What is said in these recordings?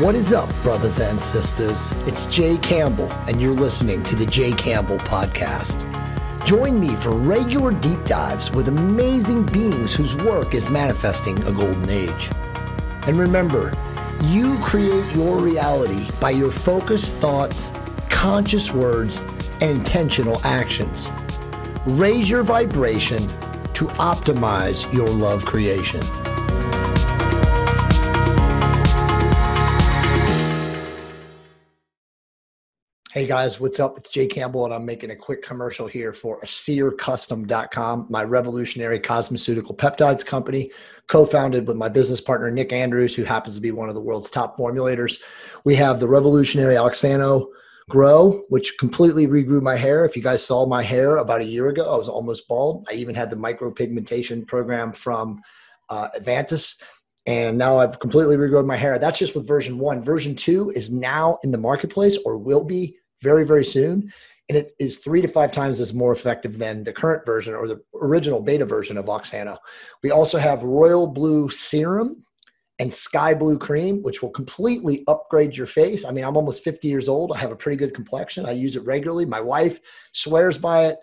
What is up, brothers and sisters? It's Jay Campbell, and you're listening to the Jay Campbell Podcast. Join me for regular deep dives with amazing beings whose work is manifesting a golden age. And remember, you create your reality by your focused thoughts, conscious words, and intentional actions. Raise your vibration to optimize your love creation. Hey guys, what's up? It's Jay Campbell, and I'm making a quick commercial here for AseerCustom.com, my revolutionary cosmeceutical peptides company, co founded with my business partner, Nick Andrews, who happens to be one of the world's top formulators. We have the revolutionary Oxano Grow, which completely regrew my hair. If you guys saw my hair about a year ago, I was almost bald. I even had the micropigmentation program from uh, Advantis and now I've completely regrown my hair. That's just with version one. Version two is now in the marketplace or will be very, very soon. And it is three to five times as more effective than the current version or the original beta version of Oxana. We also have Royal Blue Serum and Sky Blue Cream, which will completely upgrade your face. I mean, I'm almost 50 years old. I have a pretty good complexion. I use it regularly. My wife swears by it.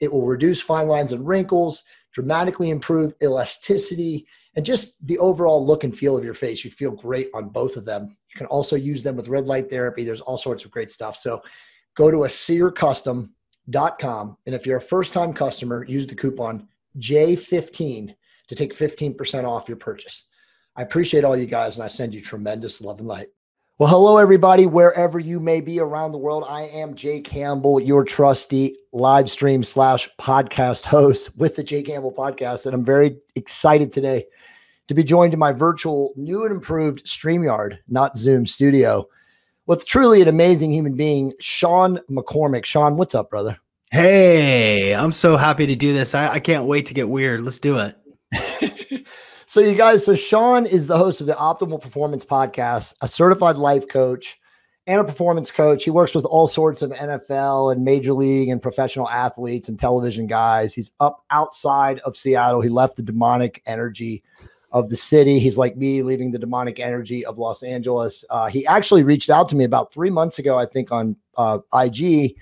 It will reduce fine lines and wrinkles, dramatically improve elasticity, and just the overall look and feel of your face. You feel great on both of them. You can also use them with red light therapy. There's all sorts of great stuff. So go to aseercustom.com, And if you're a first time customer, use the coupon J15 to take 15% off your purchase. I appreciate all you guys and I send you tremendous love and light. Well, hello, everybody, wherever you may be around the world. I am Jay Campbell, your trusty live stream slash podcast host with the Jay Campbell podcast. And I'm very excited today to be joined in my virtual new and improved StreamYard, not Zoom studio, with truly an amazing human being, Sean McCormick. Sean, what's up, brother? Hey, I'm so happy to do this. I, I can't wait to get weird. Let's do it. so, you guys, so Sean is the host of the Optimal Performance Podcast, a certified life coach and a performance coach. He works with all sorts of NFL and major league and professional athletes and television guys. He's up outside of Seattle. He left the demonic energy of the city. He's like me, leaving the demonic energy of Los Angeles. Uh, he actually reached out to me about three months ago, I think, on uh, IG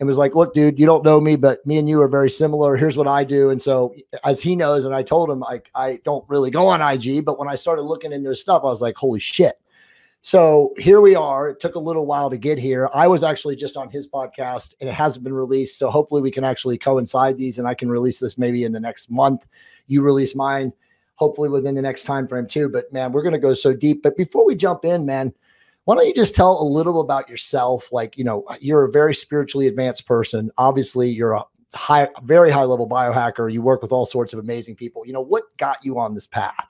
and was like, Look, dude, you don't know me, but me and you are very similar. Here's what I do. And so, as he knows, and I told him, I, I don't really go on IG, but when I started looking into his stuff, I was like, Holy shit. So here we are. It took a little while to get here. I was actually just on his podcast and it hasn't been released. So hopefully we can actually coincide these and I can release this maybe in the next month. You release mine hopefully within the next time frame too. But man, we're going to go so deep. But before we jump in, man, why don't you just tell a little about yourself? Like, you know, you're a very spiritually advanced person. Obviously, you're a high, very high level biohacker. You work with all sorts of amazing people. You know, what got you on this path?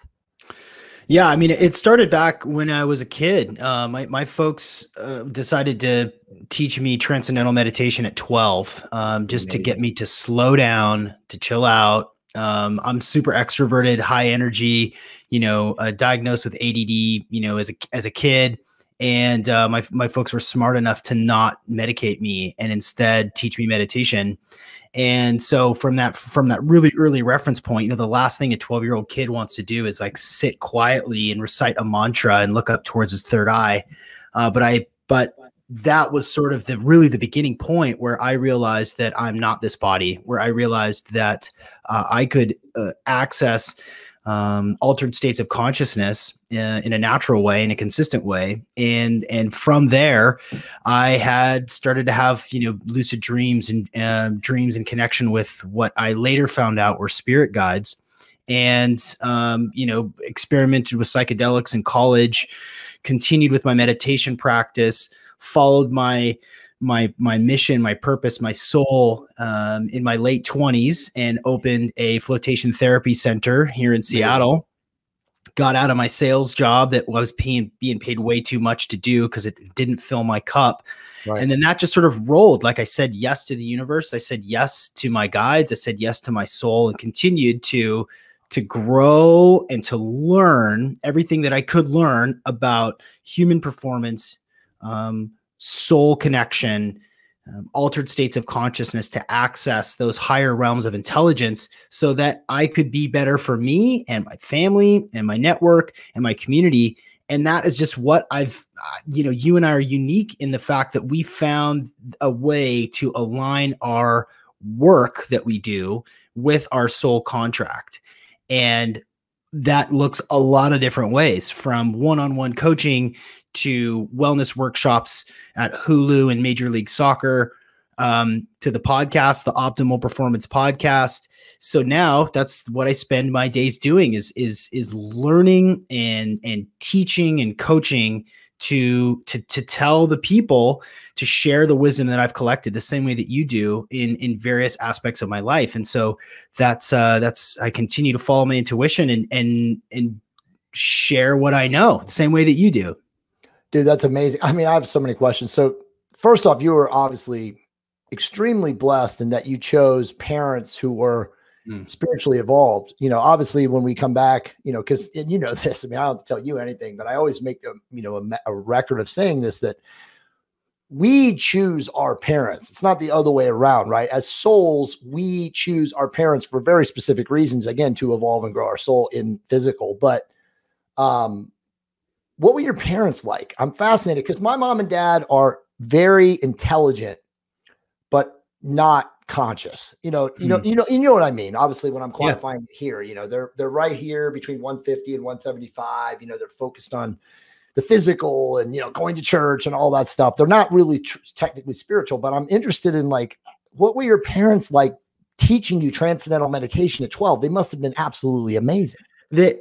Yeah, I mean, it started back when I was a kid. Uh, my my folks uh, decided to teach me transcendental meditation at twelve, um, just Amazing. to get me to slow down, to chill out, um, I'm super extroverted, high energy. You know, uh, diagnosed with ADD. You know, as a as a kid, and uh, my my folks were smart enough to not medicate me and instead teach me meditation. And so from that from that really early reference point, you know, the last thing a 12 year old kid wants to do is like sit quietly and recite a mantra and look up towards his third eye. Uh, but I but that was sort of the really the beginning point where I realized that I'm not this body, where I realized that uh, I could uh, access um, altered states of consciousness uh, in a natural way, in a consistent way, and and from there, I had started to have you know lucid dreams and um, dreams in connection with what I later found out were spirit guides, and um, you know experimented with psychedelics in college, continued with my meditation practice followed my my my mission, my purpose, my soul um, in my late twenties, and opened a flotation therapy center here in Seattle. Got out of my sales job that was being being paid way too much to do because it didn't fill my cup. Right. And then that just sort of rolled. Like I said yes to the universe. I said yes to my guides. I said yes to my soul and continued to to grow and to learn everything that I could learn about human performance, um, soul connection, um, altered states of consciousness to access those higher realms of intelligence so that I could be better for me and my family and my network and my community. And that is just what I've, uh, you know, you and I are unique in the fact that we found a way to align our work that we do with our soul contract. And that looks a lot of different ways from one on one coaching to wellness workshops at Hulu and Major League Soccer, um, to the podcast, the Optimal Performance Podcast. So now that's what I spend my days doing is is is learning and and teaching and coaching to to to tell the people to share the wisdom that I've collected the same way that you do in in various aspects of my life and so that's uh that's I continue to follow my intuition and and and share what I know the same way that you do Dude, that's amazing. I mean, I have so many questions. So, first off, you were obviously extremely blessed in that you chose parents who were mm. spiritually evolved. You know, obviously, when we come back, you know, because you know this. I mean, I don't have to tell you anything, but I always make a you know a, a record of saying this that we choose our parents. It's not the other way around, right? As souls, we choose our parents for very specific reasons. Again, to evolve and grow our soul in physical, but um what were your parents like? I'm fascinated because my mom and dad are very intelligent, but not conscious. You know, you know, hmm. you know, you know what I mean. Obviously, when I'm quantifying yeah. here, you know, they're they're right here between 150 and 175. You know, they're focused on the physical and you know going to church and all that stuff. They're not really tr- technically spiritual, but I'm interested in like what were your parents like teaching you transcendental meditation at 12? They must have been absolutely amazing. The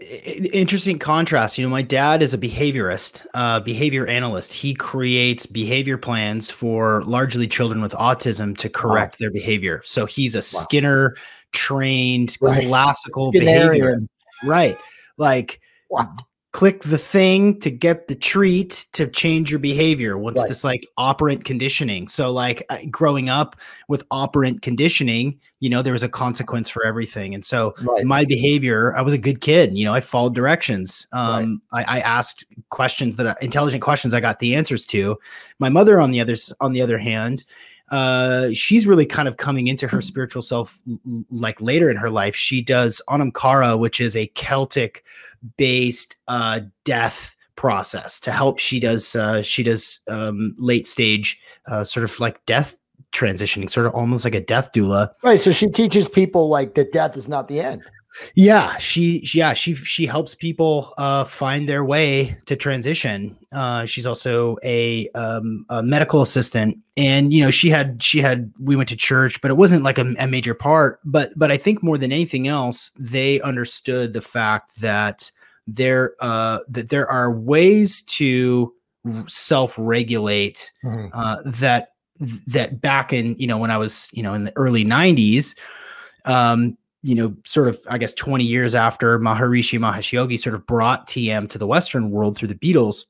interesting contrast, you know, my dad is a behaviorist, uh, behavior analyst. He creates behavior plans for largely children with autism to correct wow. their behavior. So he's a wow. Skinner trained right. classical Skinarian. behavior, right? Like wow click the thing to get the treat to change your behavior what's right. this like operant conditioning so like uh, growing up with operant conditioning you know there was a consequence for everything and so right. my behavior i was a good kid you know i followed directions um, right. I, I, asked questions that I, uh, intelligent questions i got the answers to my mother on the other on the other hand uh, she's really kind of coming into her spiritual self like later in her life. She does Anamkara, which is a Celtic based uh, death process to help she does uh, she does um, late stage uh, sort of like death transitioning sort of almost like a death doula right so she teaches people like that death is not the end yeah she yeah she she helps people uh, find their way to transition uh, she's also a, um, a medical assistant and you know she had she had we went to church but it wasn't like a, a major part but but i think more than anything else they understood the fact that there uh, that there are ways to self-regulate mm-hmm. uh, that that back in you know when I was you know in the early '90s, um, you know, sort of I guess 20 years after Maharishi Mahesh Yogi sort of brought TM to the Western world through the Beatles,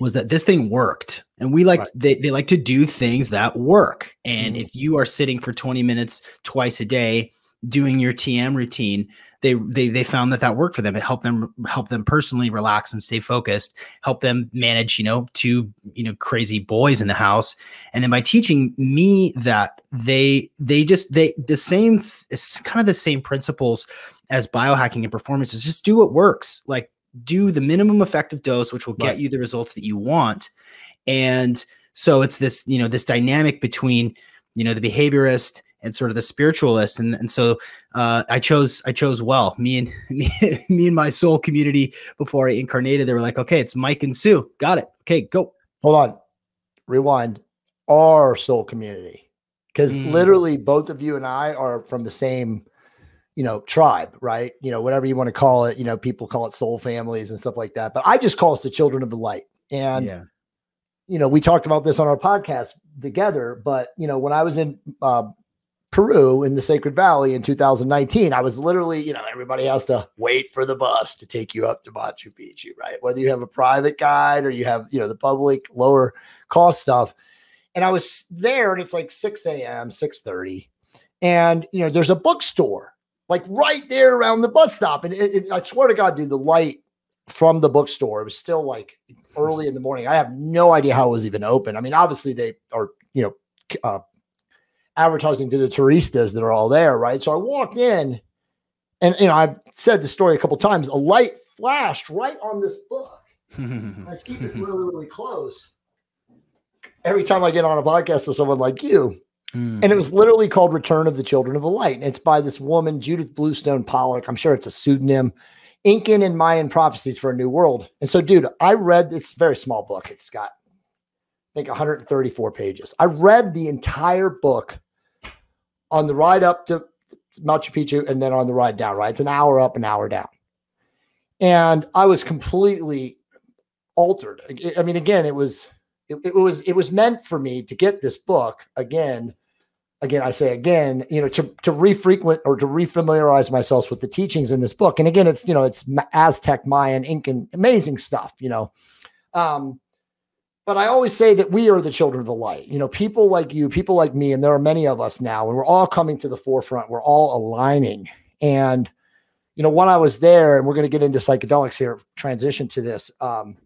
was that this thing worked, and we like right. they they like to do things that work. And mm-hmm. if you are sitting for 20 minutes twice a day doing your TM routine, they they they found that that worked for them. It helped them help them personally relax and stay focused, help them manage, you know, two, you know, crazy boys in the house. And then by teaching me that they they just they the same it's kind of the same principles as biohacking and performance is just do what works. Like do the minimum effective dose which will get right. you the results that you want. And so it's this, you know, this dynamic between, you know, the behaviorist and sort of the spiritualist. And, and so uh, I chose I chose well. Me and me, me and my soul community before I incarnated, they were like, okay, it's Mike and Sue. Got it. Okay, go. Hold on. Rewind. Our soul community. Because mm. literally both of you and I are from the same you know, tribe, right? You know, whatever you want to call it. You know, people call it soul families and stuff like that. But I just call us the children of the light. And, yeah. you know, we talked about this on our podcast together. But, you know, when I was in uh, Peru in the Sacred Valley in 2019. I was literally, you know, everybody has to wait for the bus to take you up to Machu Picchu, right? Whether you have a private guide or you have, you know, the public lower cost stuff. And I was there and it's like 6 a.m., 6:30. And you know, there's a bookstore like right there around the bus stop. And it, it, I swear to God, dude, the light from the bookstore, it was still like early in the morning. I have no idea how it was even open. I mean, obviously they are, you know, uh, advertising to the turistas that are all there, right? So I walked in, and you know I've said the story a couple times. A light flashed right on this book. I keep it really, really close. Every time I get on a podcast with someone like you, mm. and it was literally called "Return of the Children of the Light," and it's by this woman Judith Bluestone Pollock. I'm sure it's a pseudonym. Incan and Mayan prophecies for a new world. And so, dude, I read this very small book. It's got, I think, 134 pages. I read the entire book on the ride up to Machu Picchu and then on the ride down, right? It's an hour up, an hour down. And I was completely altered. I mean, again, it was it, it was it was meant for me to get this book again. Again, I say again, you know, to to refrequent or to refamiliarize myself with the teachings in this book. And again, it's you know, it's Aztec, Mayan, Incan, amazing stuff, you know. Um, but I always say that we are the children of the light. You know, people like you, people like me, and there are many of us now, and we're all coming to the forefront. We're all aligning. And, you know, when I was there, and we're going to get into psychedelics here, transition to this. Um,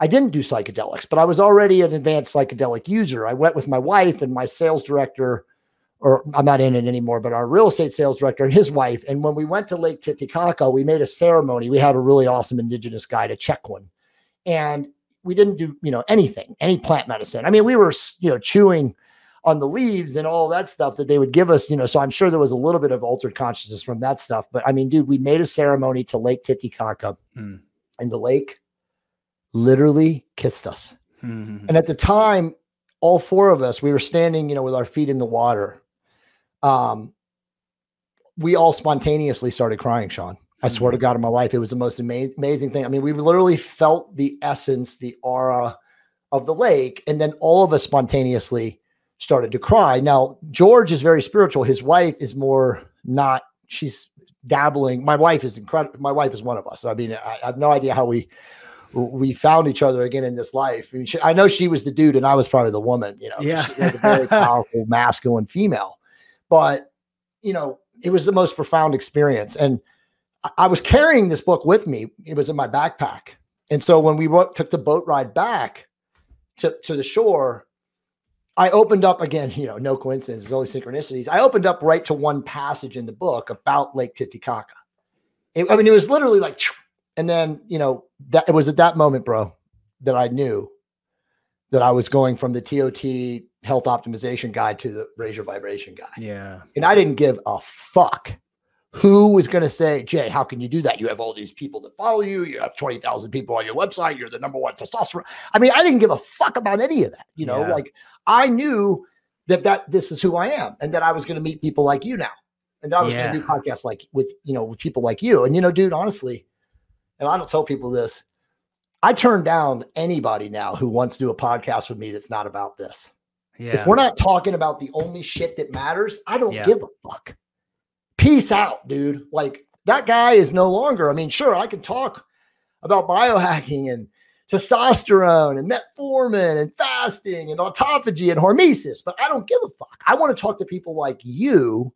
I didn't do psychedelics, but I was already an advanced psychedelic user. I went with my wife and my sales director, or I'm not in it anymore, but our real estate sales director and his wife. And when we went to Lake Titicaca, we made a ceremony. We had a really awesome indigenous guy to check one. And we didn't do you know anything, any plant medicine. I mean, we were you know chewing on the leaves and all that stuff that they would give us, you know. So I'm sure there was a little bit of altered consciousness from that stuff. But I mean, dude, we made a ceremony to Lake Titicaca, mm. and the lake literally kissed us. Mm-hmm. And at the time, all four of us, we were standing, you know, with our feet in the water. Um, we all spontaneously started crying, Sean. I swear to God in my life, it was the most ama- amazing thing. I mean, we literally felt the essence, the aura of the lake. And then all of us spontaneously started to cry. Now, George is very spiritual. His wife is more not, she's dabbling. My wife is incredible. My wife is one of us. I mean, I, I, have no idea how we we found each other again in this life. I, mean, she, I know she was the dude and I was probably the woman, you know, yeah. she's like a very powerful masculine female. But, you know, it was the most profound experience. And I was carrying this book with me. It was in my backpack. And so when we took the boat ride back to, to the shore, I opened up again, you know, no coincidence, it's only synchronicities. I opened up right to one passage in the book about Lake Titicaca. It, I mean, it was literally like, and then, you know, that it was at that moment, bro, that I knew that I was going from the TOT health optimization Guide to the razor vibration guy. Yeah. And I didn't give a fuck who was going to say, Jay, how can you do that? You have all these people that follow you. You have 20,000 people on your website. You're the number one testosterone. I mean, I didn't give a fuck about any of that. You know, yeah. like I knew that, that this is who I am and that I was going to meet people like you now. And that I was yeah. going to do podcasts like with, you know, with people like you. And, you know, dude, honestly, and I don't tell people this, I turn down anybody now who wants to do a podcast with me that's not about this. Yeah. If we're not talking about the only shit that matters, I don't yeah. give a fuck peace out, dude. Like that guy is no longer. I mean, sure, I can talk about biohacking and testosterone and metformin and fasting and autophagy and hormesis, but I don't give a fuck. I want to talk to people like you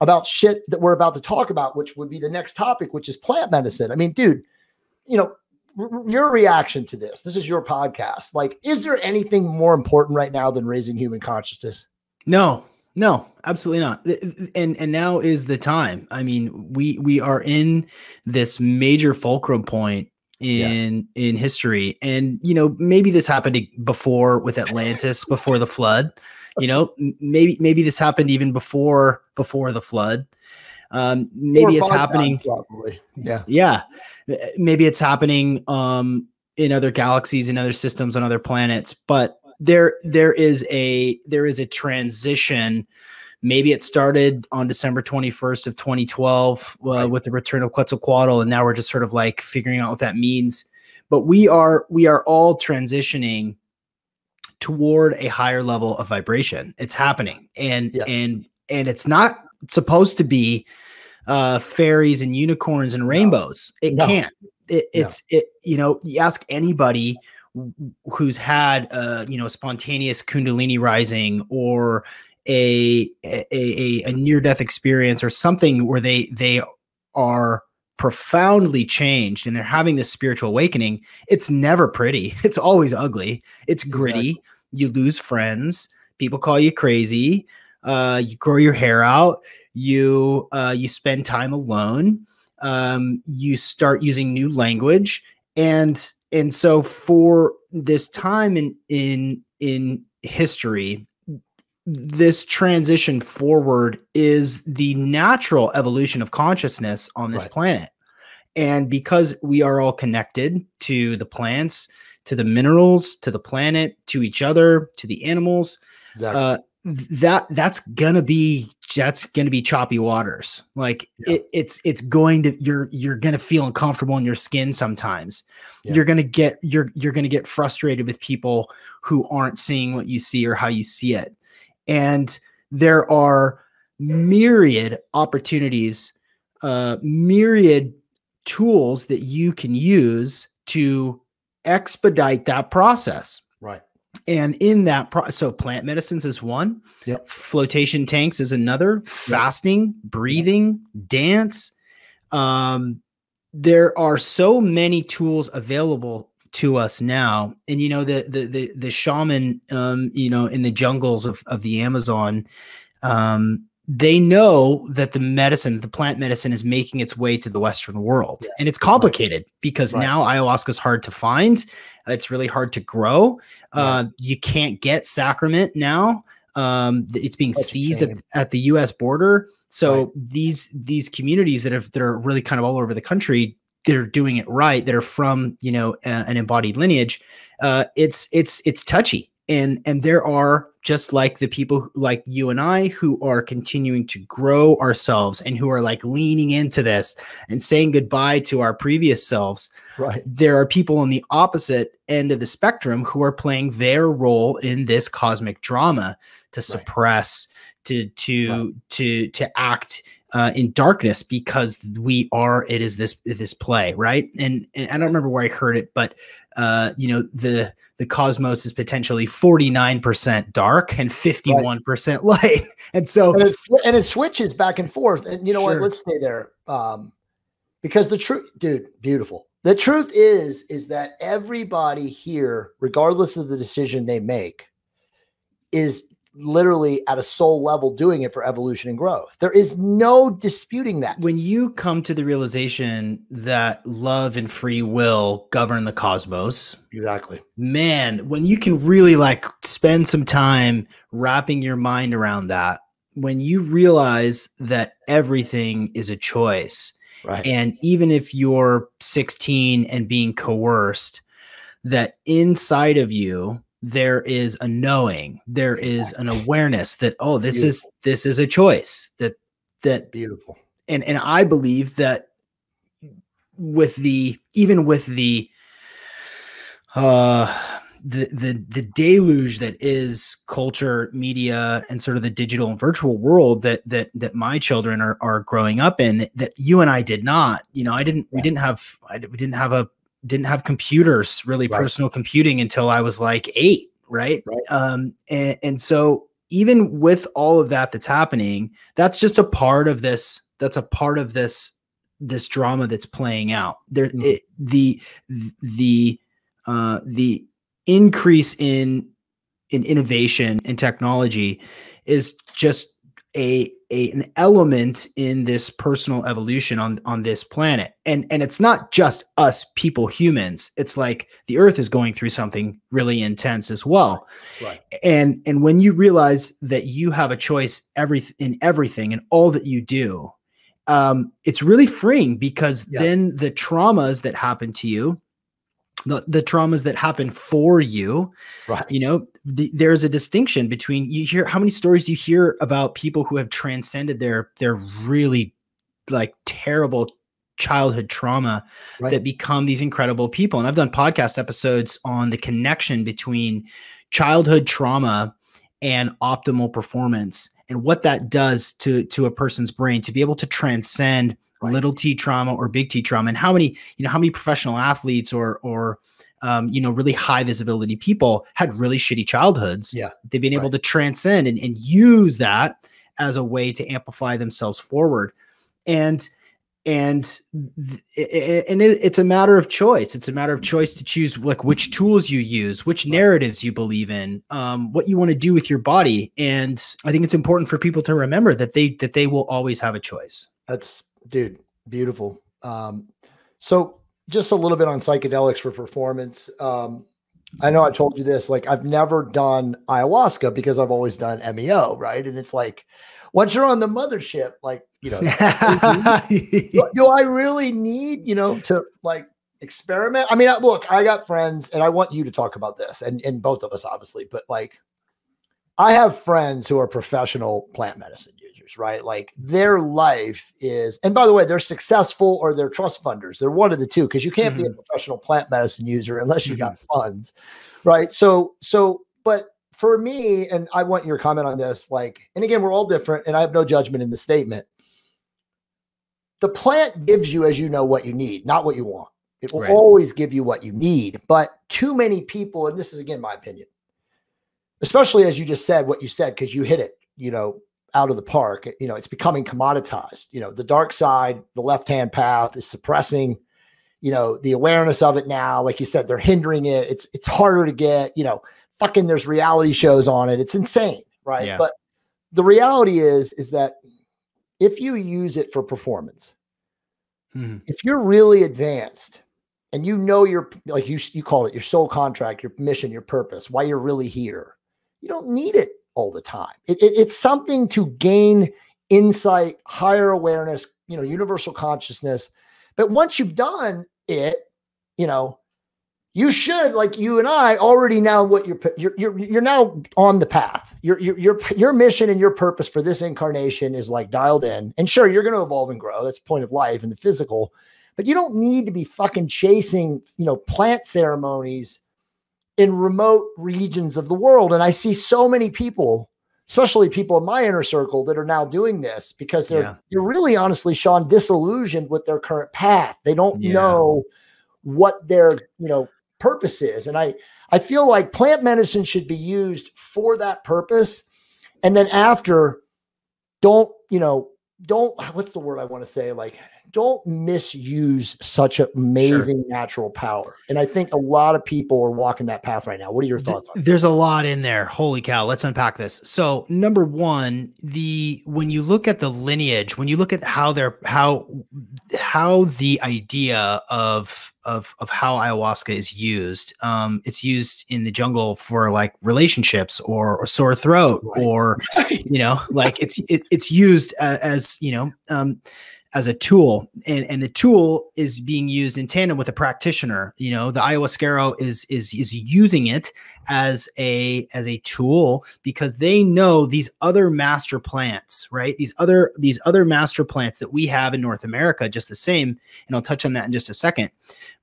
about shit that we're about to talk about, which would be the next topic, which is plant medicine. I mean, dude, you know, your reaction to this. This is your podcast. Like, is there anything more important right now than raising human consciousness? No, no, absolutely not. And and now is the time. I mean, we we are in this major fulcrum point in yeah. in history, and you know maybe this happened before with Atlantis, before the flood. You know, maybe maybe this happened even before before the flood. Um, maybe it's happening. Probably. Yeah. Yeah. Uh, maybe it's happening um, in other galaxies, in other systems, on other planets. But there there is a there is a transition maybe it started on December 21st of 2012 uh, right. with the return of Quetzalcoatl, and now we're just sort of like figuring out what that means. But we are we are all transitioning toward a higher level of vibration. It's happening, and yeah. and and it's not supposed to be uh, fairies and unicorns and rainbows. No. It no. can't. It, it's no. it. You know, you ask anybody who's had a uh, you know spontaneous kundalini rising or a a, a near death experience or something where they they are profoundly changed and they're having this spiritual awakening it's never pretty it's always ugly it's gritty you lose friends people call you crazy uh, you grow your hair out you uh, you spend time alone um, you start using new language and and so for this time in in in history this transition forward is the natural evolution of consciousness on this right. planet and because we are all connected to the plants to the minerals to the planet to each other to the animals uh, exactly. uh, that that's gonna be that's gonna be choppy waters. Like yeah. it, it's it's going to you're you're gonna feel uncomfortable in your skin sometimes. Yeah. You're gonna get you're you're gonna get frustrated with people who aren't seeing what you see or how you see it. And there are myriad opportunities, uh, myriad tools that you can use to expedite that process. Right. And in that, pro- so plant medicines is one, yep. flotation tanks is another, fasting, yep. breathing, dance. Um, there are so many tools available to us now. And you know, the the the, the shaman um, you know, in the jungles of, of the Amazon, um, they know that the medicine, the plant medicine, is making its way to the Western world. Yeah. And it's complicated right. because right. now ayahuasca is hard to find. It's really hard to grow. Yeah. Uh, you can't get sacrament now. Um, it's being That's seized at, at, the U.S. border. So right. these these communities that have that are really kind of all over the country that are doing it right, that are from you know an embodied lineage, uh, it's it's it's touchy and and there are just like the people like you and I who are continuing to grow ourselves and who are like leaning into this and saying goodbye to our previous selves. Right. There are people on the opposite end of the spectrum who are playing their role in this cosmic drama to suppress, right. to to right. to to act uh, in darkness because we are it is this this play right and, and i don't remember where i heard it but uh, you know the the cosmos is potentially 49% dark and 51% right. light and so and it, and it, switches back and forth and you know sure. what let's stay there um, because the truth dude beautiful the truth is is that everybody here regardless of the decision they make is literally at a soul level doing it for evolution and growth. There is no disputing that. When you come to the realization that love and free will govern the cosmos, exactly. Man, when you can really like spend some time wrapping your mind around that, when you realize that everything is a choice. Right. And even if you're 16 and being coerced, that inside of you there is a knowing there is an awareness that oh this beautiful. is this is a choice that that beautiful and and i believe that with the even with the uh the the the deluge that is culture media and sort of the digital and virtual world that that that my children are are growing up in that, that you and I did not you know I didn't we didn't have I, we didn't have a didn't have computers, really right. personal computing until I was like eight, right? right. Um, and, and so even with all of that that's happening, that's just a part of this. That's a part of this this drama that's playing out. There, mm-hmm. it, the the uh, the increase in in innovation and technology is just a a, an element in this personal evolution on on this planet and and it's not just us people humans it's like the earth is going through something really intense as well right. and and when you realize that you have a choice every in everything and all that you do um, it's really freeing because yeah. then the traumas that happen to you the, the traumas that happen for you right you know there's a distinction between you hear how many stories do you hear about people who have transcended their their really like terrible childhood trauma right. that become these incredible people and i've done podcast episodes on the connection between childhood trauma and optimal performance and what that does to to a person's brain to be able to transcend right. little T trauma or big T trauma, and how many you know how many professional athletes or or um, you know really high visibility people had really shitty childhoods. Yeah, they've been right. able to transcend and, and use that as a way to amplify themselves forward, and and and it's a matter of choice it's a matter of choice to choose like which tools you use which narratives you believe in um, what you want to do with your body and i think it's important for people to remember that they that they will always have a choice that's dude, beautiful. Um, so just a little bit on psychedelics for performance. Um, I know I told you this, like I've never done ayahuasca because I've always done MEO, right? And it's like, once you're on the mothership, like, you know, do, I really need, you know, to like experiment? I mean, look, I got friends and I want you to talk about this and, and both of us, obviously, but like, I have friends who are professional plant medicine right? Like their life is, and by the way, they're successful or they're trust funders. They're one of the two because you can't mm-hmm. be a mm-hmm. professional plant medicine user unless you got mm-hmm. funds, right? So, so, but for me, and I want your comment on this, like, and again, we're all different, and I have no judgment in the statement. The plant gives you, as you know, what you need, not what you want. It will right. always give you what you need. But too many people, and this is again my opinion, especially as you just said what you said, because you hit it, you know, out of the park. You know, it's becoming commoditized. You know, the dark side, the left hand path is suppressing, you know, the awareness of it now. Like you said, they're hindering it. It's it's harder to get, you know, fucking there's reality shows on it. It's insane, right? Yeah. But the reality is is that if you use it for performance, mm-hmm. if you're really advanced and you know your like you you call it your soul contract, your mission, your purpose, why you're really here, you don't need it all the time. It, it, it's something to gain insight, higher awareness, you know, universal consciousness. But once you've done it, you know, you should like you and I already now what you're you're you're, you're now on the path. Your your your mission and your purpose for this incarnation is like dialed in. And sure, you're going to evolve and grow. That's point of life and the physical. But you don't need to be fucking chasing, you know, plant ceremonies in remote regions of the world. And I see so many people, especially people in my inner circle, that are now doing this because they're, yeah. they're really honestly, Sean, disillusioned with their current path. They don't yeah. know what their, you know, purpose is. And I, I feel like plant medicine should be used for that purpose. And then after, don't, you know, don't, what's the word I want to say? Like, don't misuse such amazing sure. natural power. And I think a lot of people are walking that path right now. What are your thoughts? Th- there's that? a lot in there. Holy cow. Let's unpack this. So number one, the, when you look at the lineage, when you look at how they're, how, how the idea of, of, of how ayahuasca is used, um, it's used in the jungle for like relationships or, or sore throat right. or, you know, like it's, it, it's used as, as you know, um, as a tool and, and the tool is being used in tandem with a practitioner you know the iowa scarrow is is is using it as a as a tool because they know these other master plants right these other these other master plants that we have in north america just the same and i'll touch on that in just a second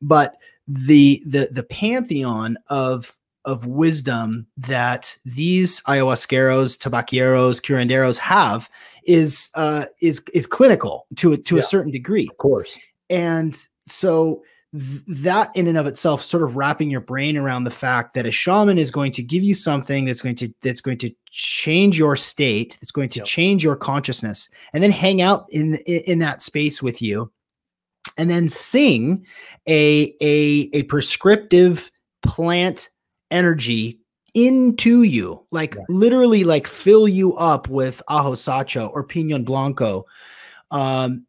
but the the the pantheon of of wisdom that these ayahuasqueros, tabaqueros, curanderos have is uh, is is clinical to a, to yeah, a certain degree, of course. And so th that in and of itself, sort of wrapping your brain around the fact that a shaman is going to give you something that's going to that's going to change your state, that's going to yep. change your consciousness, and then hang out in in that space with you, and then sing a a a prescriptive plant energy into you, like yeah. literally, like fill you up with ajo sacho or pinon blanco, um,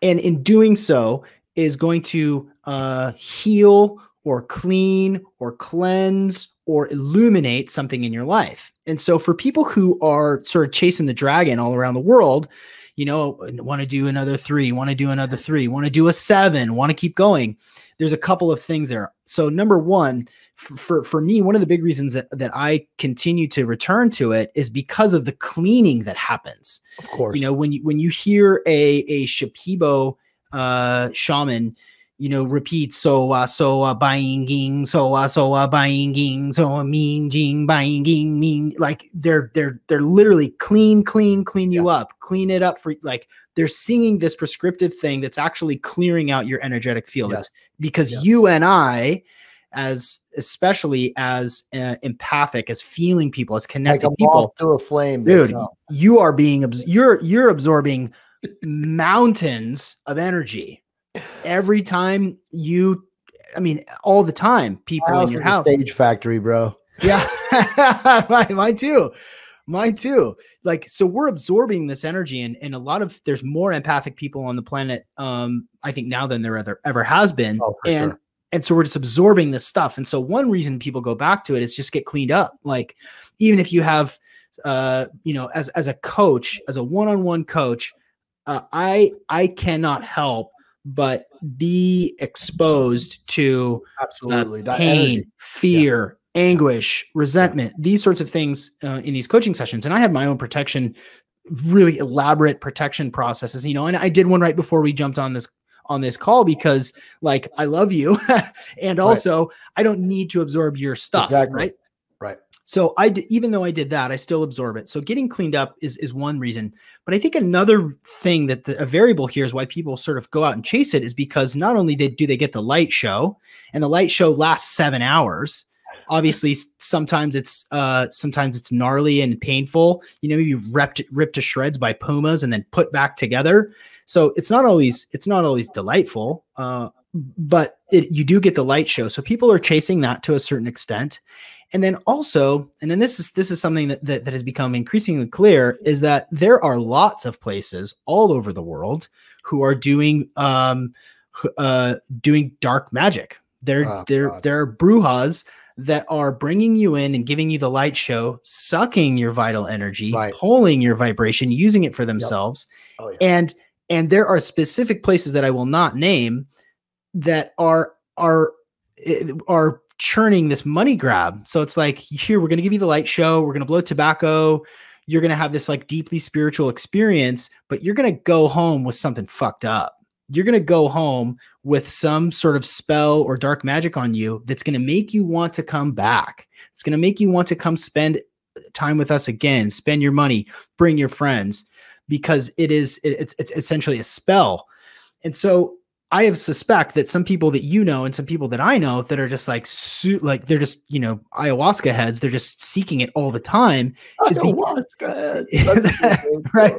and in doing so is going to uh, heal or clean or cleanse or illuminate something in your life. And so for people who are sort of chasing the dragon all around the world, you know, want to do another three, want to do another three, want to do a seven, want to keep going. There's a couple of things there. So number one, for for me, one of the big reasons that that I continue to return to it is because of the cleaning that happens. Of course, you know when you when you hear a a Shipibo uh, shaman you know, repeat so a so a buying ging so a so a buying ging so a mean jing buying mean like they're they're they're literally clean clean clean you yeah. up clean it up for like they're singing this prescriptive thing that's actually clearing out your energetic field. Yeah. It's because yeah. you and I as especially as uh, empathic as feeling people as connecting like people to a flame dude you, are being you're you're absorbing mountains of energy every time you i mean all the time people in your house stage factory bro yeah mine too mine too like so we're absorbing this energy and, and a lot of there's more empathic people on the planet um i think now than there ever ever has been oh, and sure and so we're just absorbing this stuff and so one reason people go back to it is just get cleaned up like even if you have uh you know as as a coach as a one-on-one coach uh, i i cannot help but be exposed to uh, absolutely uh, pain fear yeah. anguish resentment these sorts of things uh, in these coaching sessions and i have my own protection really elaborate protection processes you know and i did one right before we jumped on this on this call because like I love you and also right. I don't need to absorb your stuff, exactly. right? Right. So I d- even though I did that, I still absorb it. So getting cleaned up is is one reason, but I think another thing that the, a variable here is why people sort of go out and chase it is because not only they, do they get the light show, and the light show lasts seven hours. Obviously, sometimes it's uh sometimes it's gnarly and painful. You know, maybe ripped ripped to shreds by pumas and then put back together. So it's not always it's not always delightful, uh, but it, you do get the light show. So people are chasing that to a certain extent. And then also, and then this is this is something that, that, that has become increasingly clear is that there are lots of places all over the world who are doing um, uh, doing dark magic. There oh, there are brujas that are bringing you in and giving you the light show, sucking your vital energy, right. pulling your vibration, using it for themselves. Yep. Oh, yeah. And and there are specific places that I will not name that are are eh, are churning this money grab. So it's like, here we're going to give you the light show, we're going to blow tobacco, you're going to have this like deeply spiritual experience, but you're going to go home with something fucked up. You're going to go home with some sort of spell or dark magic on you that's going to make you want to come back. It's going to make you want to come spend time with us again, spend your money, bring your friends because it is it, it's it's essentially a spell. And so I have suspect that some people that you know and some people that I know that are just like suit, like they're just you know ayahuasca heads. They're just seeking it all the time. Oh, ayahuasca heads, right?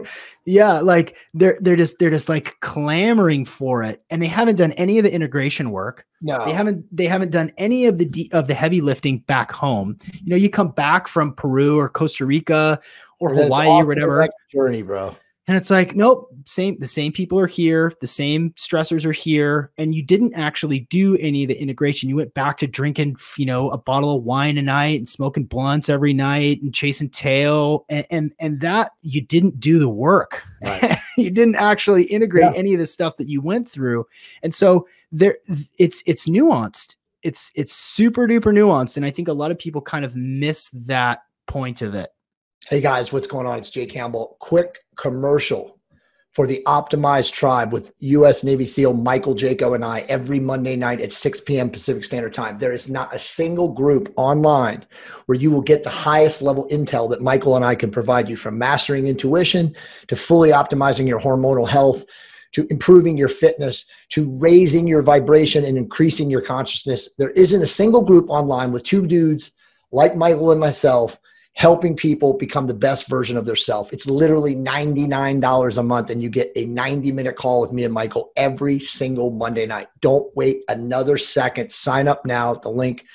Yeah, like they're they're just they're just like clamoring for it, and they haven't done any of the integration work. No, they haven't they haven't done any of the de- of the heavy lifting back home. You know, you come back from Peru or Costa Rica or Hawaii or whatever journey, bro. And it's like, nope, same the same people are here, the same stressors are here, and you didn't actually do any of the integration. You went back to drinking, you know, a bottle of wine a night and smoking blunts every night and chasing tail, and and, and that you didn't do the work. Right. you didn't actually integrate yeah. any of the stuff that you went through, and so there, it's it's nuanced. It's it's super duper nuanced, and I think a lot of people kind of miss that point of it. Hey guys, what's going on? It's Jay Campbell. Quick commercial for the Optimized Tribe with U.S. Navy SEAL Michael Jaco and I every Monday night at 6 p.m. Pacific Standard Time. There is not a single group online where you will get the highest level intel that Michael and I can provide you from mastering intuition to fully optimizing your hormonal health to improving your fitness, to raising your vibration and increasing your consciousness. There isn't a single group online with two dudes like Michael and myself helping people become the best version of themselves. It's literally $99 a month, and you get a 90 minute call with me and Michael every single Monday night. Don't wait another second. Sign up now. at The link,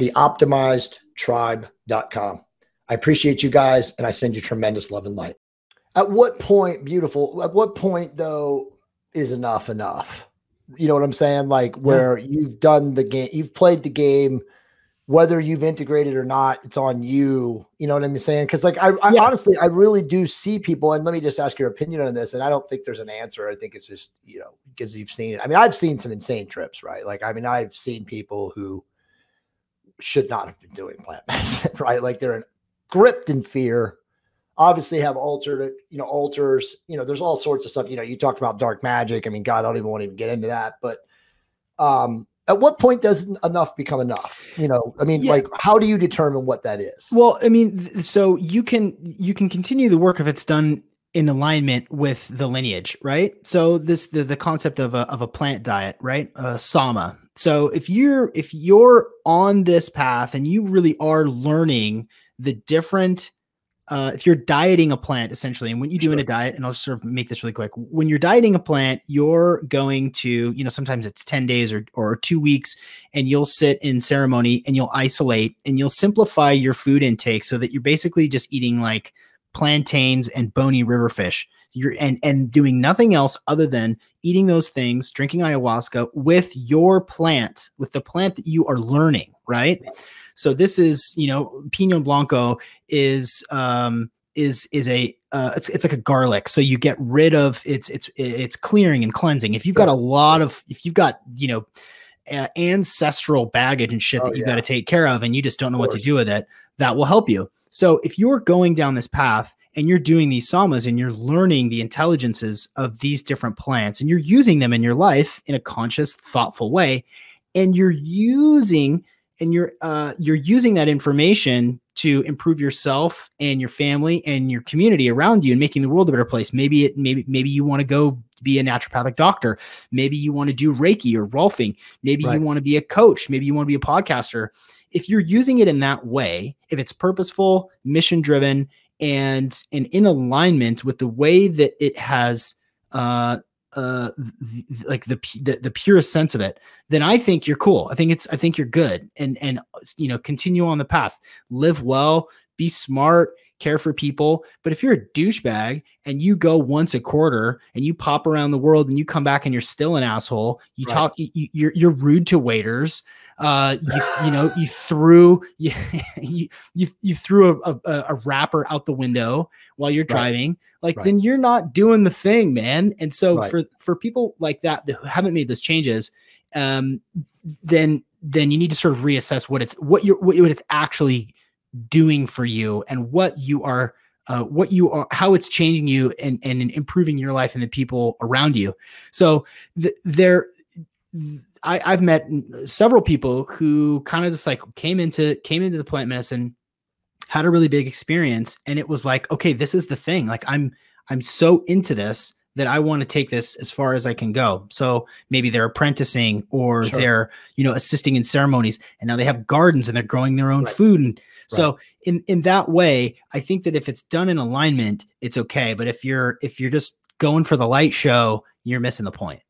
theoptimizedtribe.com. I appreciate you guys, and I send you tremendous love and light. At what point, beautiful, at what point, though, is enough enough? You know what I'm saying? Like, where yeah. you've done the game, you've played the game whether you've integrated or not, it's on you. You know what I'm saying? Because like I, I yeah. honestly, I really do see people. And let me just ask your opinion on this. And I don't think there's an answer. I think it's just you know because you've seen it. I mean, I've seen some insane trips, right? Like I mean, I've seen people who should not have been doing plant medicine, right? Like they're in, gripped in fear. Obviously, have altered you know alters. You know, there's all sorts of stuff. You know, you talked about dark magic. I mean, God, I don't even want to even get into that, but um at what point does enough become enough you know i mean yeah. like how do you determine what that is well i mean th- so you can you can continue the work if it's done in alignment with the lineage right so this the, the concept of a, of a plant diet right uh, sama so if you're if you're on this path and you really are learning the different uh, if you're dieting a plant essentially and when you do sure. in a diet and i'll sort of make this really quick when you're dieting a plant you're going to you know sometimes it's 10 days or, or two weeks and you'll sit in ceremony and you'll isolate and you'll simplify your food intake so that you're basically just eating like plantains and bony river fish you're and and doing nothing else other than eating those things drinking ayahuasca with your plant with the plant that you are learning right so this is, you know, Pinot Blanco is um, is is a uh, it's it's like a garlic. So you get rid of it's it's it's clearing and cleansing. If you've got a lot of if you've got you know uh, ancestral baggage and shit oh, that you've yeah. got to take care of, and you just don't know what to do with it, that will help you. So if you're going down this path and you're doing these samas and you're learning the intelligences of these different plants and you're using them in your life in a conscious, thoughtful way, and you're using and you're uh, you're using that information to improve yourself and your family and your community around you and making the world a better place. Maybe it maybe maybe you want to go be a naturopathic doctor. Maybe you want to do Reiki or Rolfing. Maybe right. you want to be a coach. Maybe you want to be a podcaster. If you're using it in that way, if it's purposeful, mission driven, and and in alignment with the way that it has uh, uh, the, like the, the the purest sense of it, then I think you're cool. I think it's I think you're good, and and you know continue on the path, live well, be smart, care for people. But if you're a douchebag and you go once a quarter and you pop around the world and you come back and you're still an asshole, you right. talk, you, you're you're rude to waiters. Uh, you, you know, you threw you you, you threw a, a, a, wrapper out the window while you're driving. Right. Like right. then you're not doing the thing, man. And so for for people like that who haven't made those changes, um, then then you need to sort of reassess what it's what you're what it's actually doing for you and what you are uh, what you are how it's changing you and and improving your life and the people around you so th- there th- I, i've met several people who kind of just like came into came into the plant medicine had a really big experience and it was like okay this is the thing like i'm i'm so into this that I want to take this as far as I can go. So maybe they're apprenticing or sure. they're, you know, assisting in ceremonies and now they have gardens and they're growing their own right. food and so in in that way, I think that if it's done in alignment, it's okay. But if you're if you're just going for the light show, you're missing the point.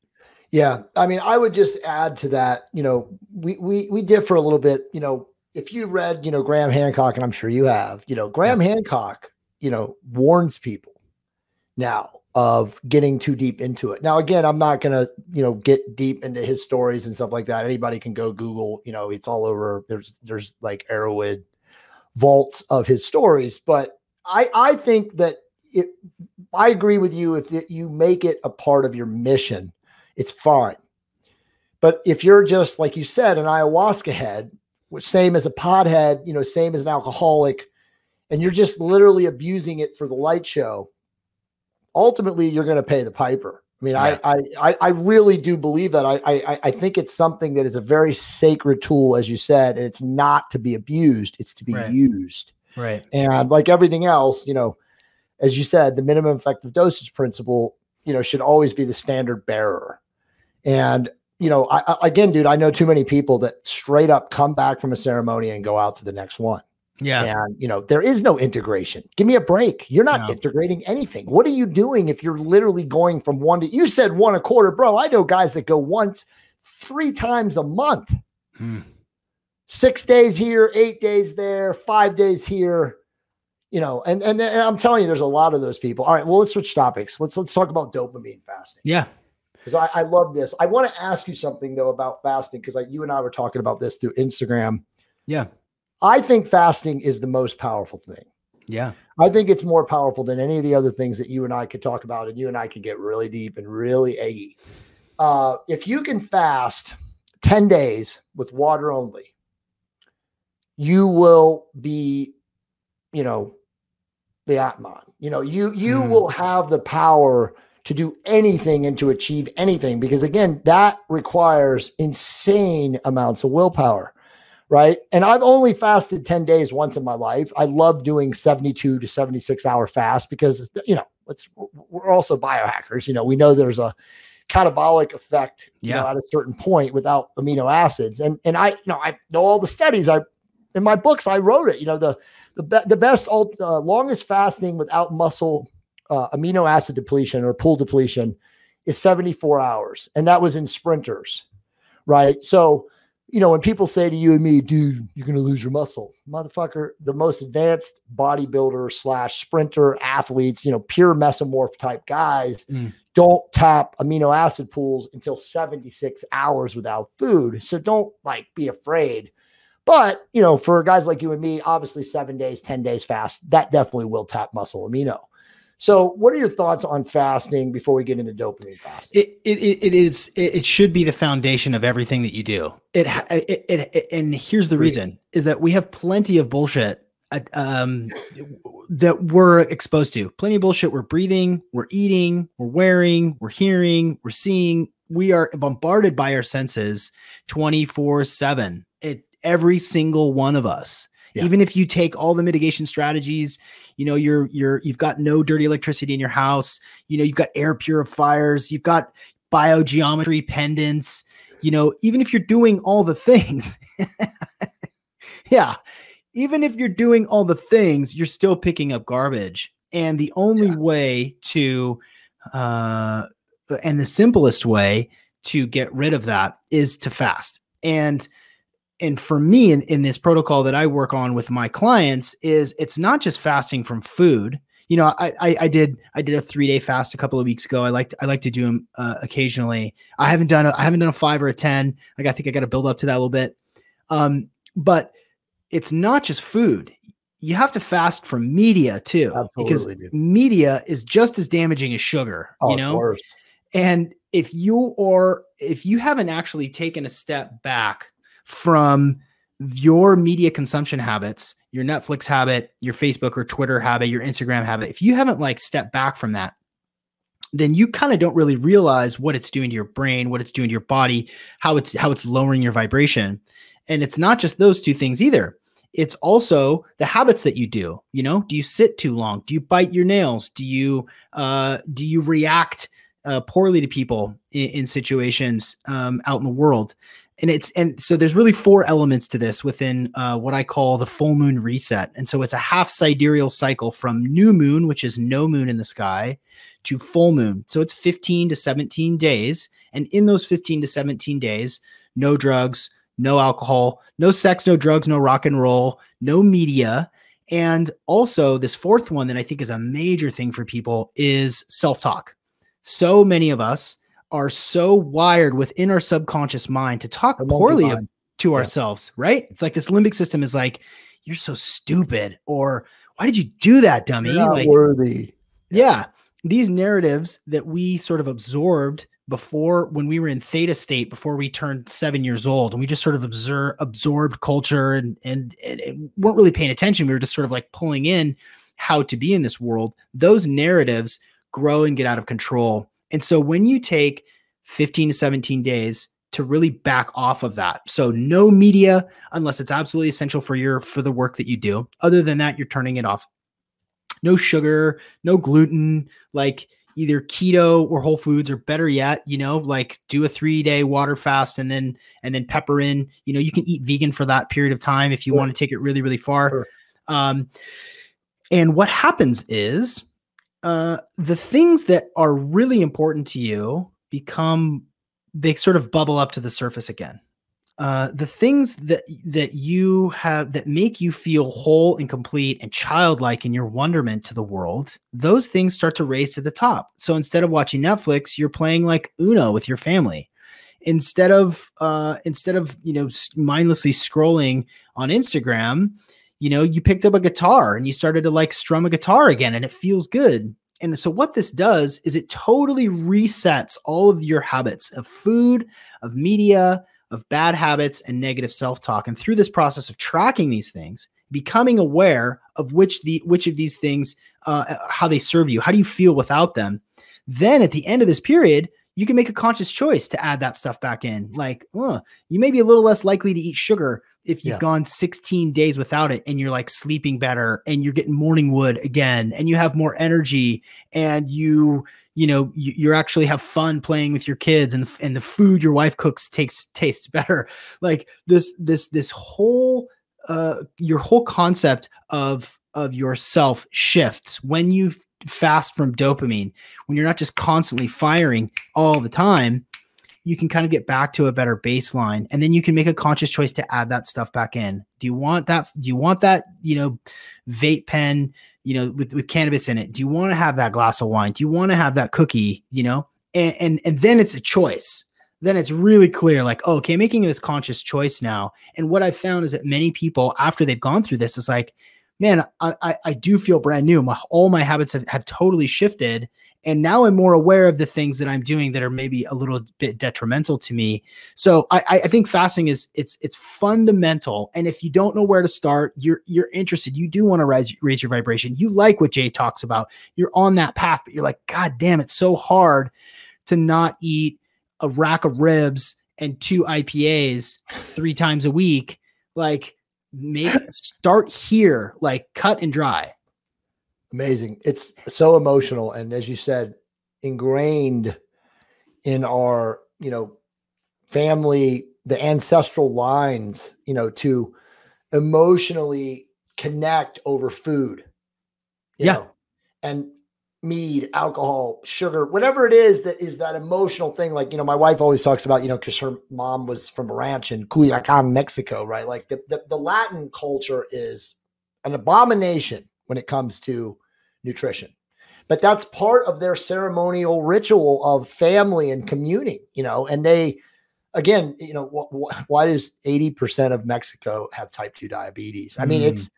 Yeah, I mean, I would just add to that. You know, we we we differ a little bit. You know, if you read, you know, Graham Hancock, and I'm sure you have. You know, Graham yeah. Hancock, you know, warns people now of getting too deep into it. Now, again, I'm not gonna, you know, get deep into his stories and stuff like that. Anybody can go Google. You know, it's all over. There's there's like Arrowhead vaults of his stories. But I, I think that it, I agree with you. If it, you make it a part of your mission, it's fine. But if you're just, like you said, an ayahuasca head, which same as a podhead, you know, same as an alcoholic, and you're just literally abusing it for the light show, ultimately you're going to pay the piper. I mean, yeah. I, I I really do believe that. I, I I think it's something that is a very sacred tool, as you said, and it's not to be abused; it's to be right. used. Right. And like everything else, you know, as you said, the minimum effective dosage principle, you know, should always be the standard bearer. And you know, I, again, dude, I know too many people that straight up come back from a ceremony and go out to the next one. Yeah. And, you know, there is no integration. Give me a break. You're not no. integrating anything. What are you doing if you're literally going from one to, you said one a quarter, bro. I know guys that go once, three times a month, hmm. six days here, eight days there, five days here. You know, and, and and I'm telling you, there's a lot of those people. All right, well, let's switch topics. Let's let's talk about dopamine fasting. Yeah, because I, I love this. I want to ask you something though about fasting because you and I were talking about this through Instagram. Yeah, I think fasting is the most powerful thing. Yeah. I think it's more powerful than any of the other things that you and I could talk about, and you and I could get really deep and really eggy. Uh, if you can fast 10 days with water only, you will be, you know, the Atman. You know, you you mm. will have the power to do anything and to achieve anything because again, that requires insane amounts of willpower right? And I've only fasted 10 days once in my life. I love doing 72 to 76 hour fast because, you know, it's, we're also biohackers. You know, we know there's a catabolic effect yeah. know, at a certain point without amino acids. And, and I, you know, I know all the studies. I, in my books, I wrote it. You know, the, the, be, the best, uh, longest fasting without muscle uh, amino acid depletion or pool depletion is 74 hours. And that was in sprinters, right? So, you know, when people say to you and me, dude, you're going to lose your muscle, motherfucker, the most advanced bodybuilder slash sprinter athletes, you know, pure mesomorph type guys mm. don't tap amino acid pools until 76 hours without food. So don't like be afraid. But, you know, for guys like you and me, obviously seven days, 10 days fast, that definitely will tap muscle amino. So, what are your thoughts on fasting before we get into dopamine fasting? It it, it is it, should be the foundation of everything that you do. It it, it, it and here's the reason is that we have plenty of bullshit uh, um, that we're exposed to. Plenty of bullshit we're breathing, we're eating, we're wearing, we're hearing, we're seeing. We are bombarded by our senses 24/7. It every single one of us. Yeah. Even if you take all the mitigation strategies, you know, you're you're you've got no dirty electricity in your house, you know, you've got air purifiers, you've got biogeometry pendants, you know, even if you're doing all the things. yeah. Even if you're doing all the things, you're still picking up garbage. And the only yeah. way to uh and the simplest way to get rid of that is to fast. And and for me in, in this protocol that I work on with my clients is it's not just fasting from food. You know, I, I, I did I did a three day fast a couple of weeks ago. I like to, I like to do them uh, occasionally. I haven't done a, I haven't done a five or a ten. Like I think I got to build up to that a little bit. Um, but it's not just food. You have to fast from media too, Absolutely, because dude. media is just as damaging as sugar. Oh, you know, and if you or if you haven't actually taken a step back from your media consumption habits, your Netflix habit, your Facebook or Twitter habit, your Instagram habit, if you haven't like stepped back from that, then you kind of don't really realize what it's doing to your brain, what it's doing to your body, how it's how it's lowering your vibration. And it's not just those two things either. It's also the habits that you do. You know, do you sit too long? Do you bite your nails? Do you uh, do you react uh, poorly to people in, in situations um, out in the world? and it's and so there's really four elements to this within uh, what I call the full moon reset. And so it's a half sidereal cycle from new moon, which is no moon in the sky, to full moon. So it's 15 to 17 days, and in those 15 to 17 days, no drugs, no alcohol, no sex, no drugs, no rock and roll, no media. And also, this fourth one that I think is a major thing for people is self talk. So many of us are so wired within our subconscious mind to talk poorly to yeah. ourselves, right? It's like this limbic system is like, you're so stupid, or why did you do that, dummy? You're not like, worthy. Yeah. These narratives that we sort of absorbed before when we were in theta state before we turned seven years old and we just sort of absor- absorbed culture and, and, and, and weren't really paying attention we were just sort of like pulling in how to be in this world those narratives grow and get out of control and so when you take 15 to 17 days to really back off of that. So no media unless it's absolutely essential for your for the work that you do. Other than that, you're turning it off. No sugar, no gluten, like either keto or whole foods or better yet, you know, like do a 3-day water fast and then and then pepper in, you know, you can eat vegan for that period of time if you sure. want to take it really really far. Sure. Um and what happens is uh, the things that are really important to you become they sort of bubble up to the surface again. Uh, the things that that you have that make you feel whole and complete and childlike in your wonderment to the world, those things start to raise to the top. So instead of watching Netflix, you're playing like Uno with your family. Instead of uh, instead of you know mindlessly scrolling on Instagram, you know, you picked up a guitar and you started to like strum a guitar again and it feels good. And so, what this does is it totally resets all of your habits of food, of media, of bad habits, and negative self talk. And through this process of tracking these things, becoming aware of which the which of these things uh, uh how they serve you how do you feel without them then at the end of this period you can make a conscious choice to add that stuff back in. Like, uh, you may be a little less likely to eat sugar if you've yeah. gone 16 days without it and you're like sleeping better and you're getting morning wood again and you have more energy and you you know you, you actually have fun playing with your kids and and the food your wife cooks takes tastes better like this this this whole uh your whole concept of of yourself shifts when you fast from dopamine, when you're not just constantly firing all the time, you can kind of get back to a better baseline and then you can make a conscious choice to add that stuff back in. Do you want that do you want that, you know, vape pen, you know, with, with cannabis in it? Do you want to have that glass of wine? Do you want to have that cookie, you know? And and and then it's a choice. Then it's really clear like, oh, okay, I'm making this conscious choice now. And what I've found is that many people after they've gone through this is like, man, I, I, I do feel brand new. My, all my habits have, have totally shifted. And now I'm more aware of the things that I'm doing that are maybe a little bit detrimental to me. So I, I think fasting is it's it's fundamental. And if you don't know where to start, you're you're interested. You do want to raise raise your vibration. You like what Jay talks about. You're on that path, but you're like, God damn, it's so hard to not eat a rack of ribs and two IPAs three times a week. Like make start here, like cut and dry. Amazing. It's so emotional. And as you said, ingrained in our, you know, family, the ancestral lines, you know, to emotionally connect over food. yeah. Know? And mead, alcohol, sugar, whatever it is that is that emotional thing. Like, you know, my wife always talks about, you know, because her mom was from a ranch in Culiacan, Mexico, right? Like the, the, the, Latin culture is an abomination when it comes to nutrition. But that's part of their ceremonial ritual of family and communing, you know, and they, again, you know, wh- wh- why does 80% of Mexico have type 2 diabetes? I mean, mm. it's,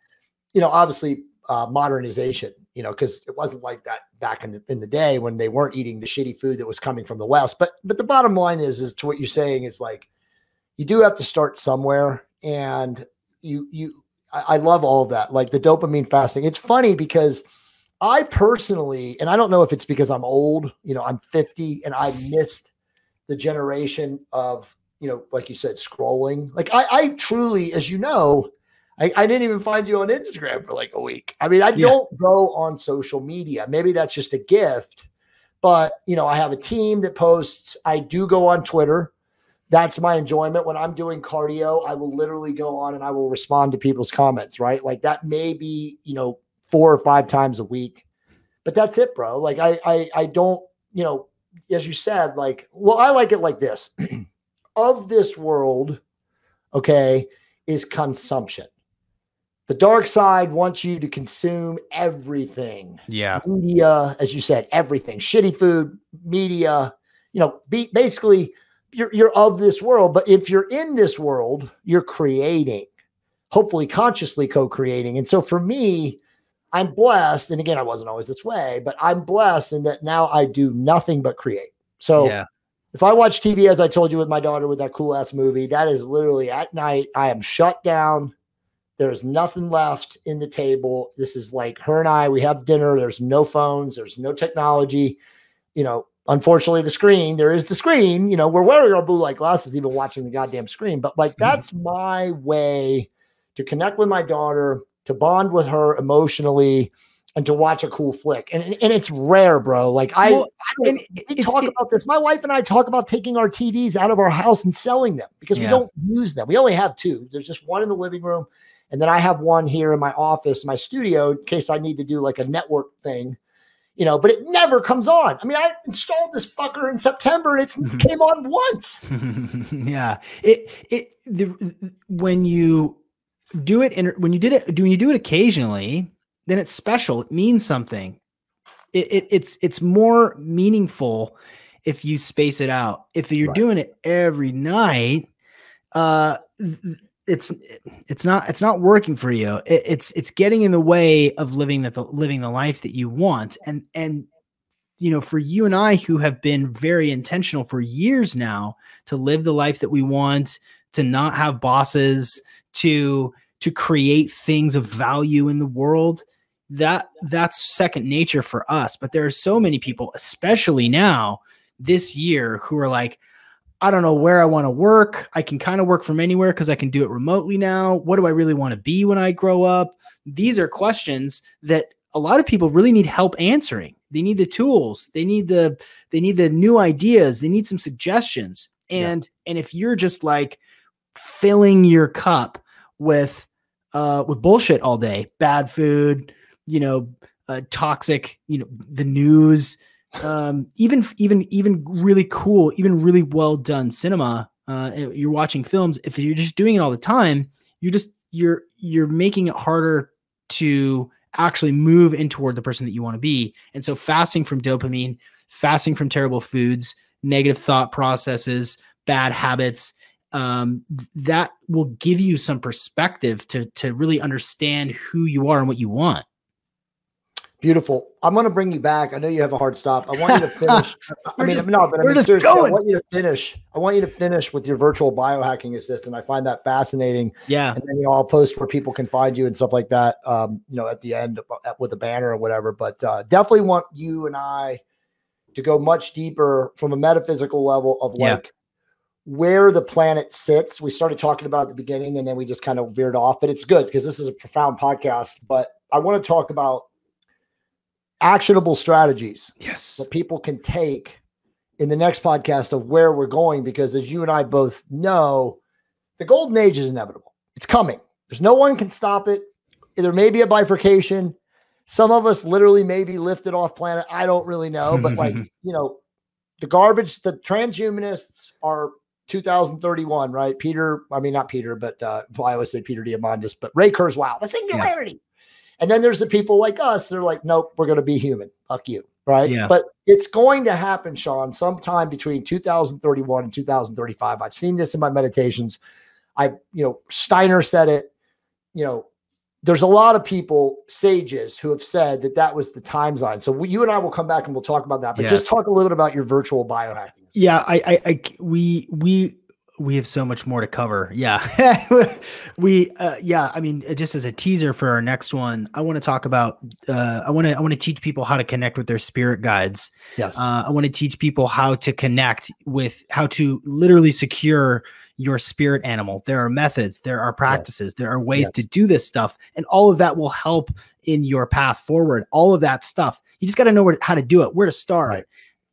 you know, obviously uh, modernization you know, because it wasn't like that back in the, in the day when they weren't eating the shitty food that was coming from the West. But but the bottom line is is to what you're saying is like you do have to start somewhere, and you you I, I love all that like the dopamine fasting. It's funny because I personally, and I don't know if it's because I'm old, you know, I'm 50 and I missed the generation of you know, like you said, scrolling. Like I, I truly, as you know, I, I, didn't even find you on Instagram for like a week. I mean, I yeah. don't go on social media. Maybe that's just a gift, but you know, I have a team that posts. I do go on Twitter. That's my enjoyment. When I'm doing cardio, I will literally go on and I will respond to people's comments, right? Like that may be, you know, four or five times a week. But that's it, bro. Like I I I don't, you know, as you said, like, well, I like it like this. of this world, okay, is consumption the dark side wants you to consume everything. Yeah. Media, as you said, everything. Shitty food, media, you know, be, basically you're you're of this world, but if you're in this world, you're creating, hopefully consciously co-creating. And so for me, I'm blessed, and again, I wasn't always this way, but I'm blessed in that now I do nothing but create. So yeah. If I watch TV, as I told you with my daughter with that cool ass movie, that is literally at night. I am shut down there's nothing left in the table. This is like her and I, we have dinner. There's no phones, there's no technology. You know, unfortunately, the screen, there is the screen. You know, we're wearing our blue light glasses, even watching the goddamn screen. But like, mm-hmm. that's my way to connect with my daughter, to bond with her emotionally and to watch a cool flick. And and it's rare, bro. Like I, well, I we it's, talk about this. My wife and I talk about taking our TVs out of our house and selling them because yeah. we don't use them. We only have two. There's just one in the living room and then I have one here in my office, my studio, in case I need to do like a network thing, you know, but it never comes on. I mean, I installed this fucker in September and it mm-hmm. came on once. yeah. It, it, the, when you do it, and when you did it, when you do it occasionally, then it's special. It means something. It, it it's, it's more meaningful if you space it out. If you're right. doing it every night, uh, th- it's it's not it's not working for you. It, it's it's getting in the way of living that the living the life that you want. And and you know, for you and I who have been very intentional for years now to live the life that we want, to not have bosses, to to create things of value in the world, that that's second nature for us. But there are so many people, especially now this year, who are like, I don't know where I want to work. I can kind of work from anywhere because I can do it remotely now. What do I really want to be when I grow up? These are questions that a lot of people really need help answering. They need the tools. They need the they need the new ideas. They need some suggestions. And yeah. and if you're just like filling your cup with uh with bullshit all day, bad food, you know, uh, toxic, you know, the news, um, even even even really cool, even really well done cinema. Uh, eh, you're watching films. If you're just doing it all the time, you're just you're you're making it harder to actually move in toward the person that you want to be. And so, fasting from dopamine, fasting from terrible foods, negative thought processes, bad habits, um, that will give you some perspective to to really understand who you are and what you want. Beautiful. I'm going to bring you back. I know you have a hard stop. I want you to finish. I mean, just, no, but I mean, seriously, going. I want you to finish. I want you to finish with your virtual biohacking assistant. I find that fascinating. Yeah. And then you know, I'll post where people can find you and stuff like that. Um, you know, at the end uh, with a banner or whatever. But uh, definitely want you and I to go much deeper from a metaphysical level of like yeah. where the planet sits. We started talking about at the beginning, and then we just kind of veered off. But it's good because this is a profound podcast. But I want to talk about actionable strategies yes that people can take in the next podcast of where we're going because as you and I both know the golden age is inevitable it's coming there's no one can stop it there may be a bifurcation some of us literally may be lifted off planet I don't really know but like you know the garbage the transhumanists are 2031 right Peter I mean not Peter but uh well, I always say Peter Diamandis but Ray Kurzweil the singularity yeah. And then there's the people like us. They're like, nope, we're going to be human. Fuck you. Right. Yeah. But it's going to happen, Sean, sometime between 2031 and 2035. I've seen this in my meditations. i you know, Steiner said it. You know, there's a lot of people, sages, who have said that that was the time zone. So you and I will come back and we'll talk about that. But yes. just talk a little bit about your virtual biohacking. Yeah, I, I, I, we, we, we have so much more to cover. Yeah. we uh, yeah, I mean uh, just as a teaser for our next one, I want to talk about uh, I want to I want to teach people how to connect with their spirit guides. Yes. Uh, I want to teach people how to connect with how to literally secure your spirit animal. There are methods, there are practices, yes. there are ways yes. to do this stuff and all of that will help in your path forward. All of that stuff. You just got to know where, how to do it, where to start. Right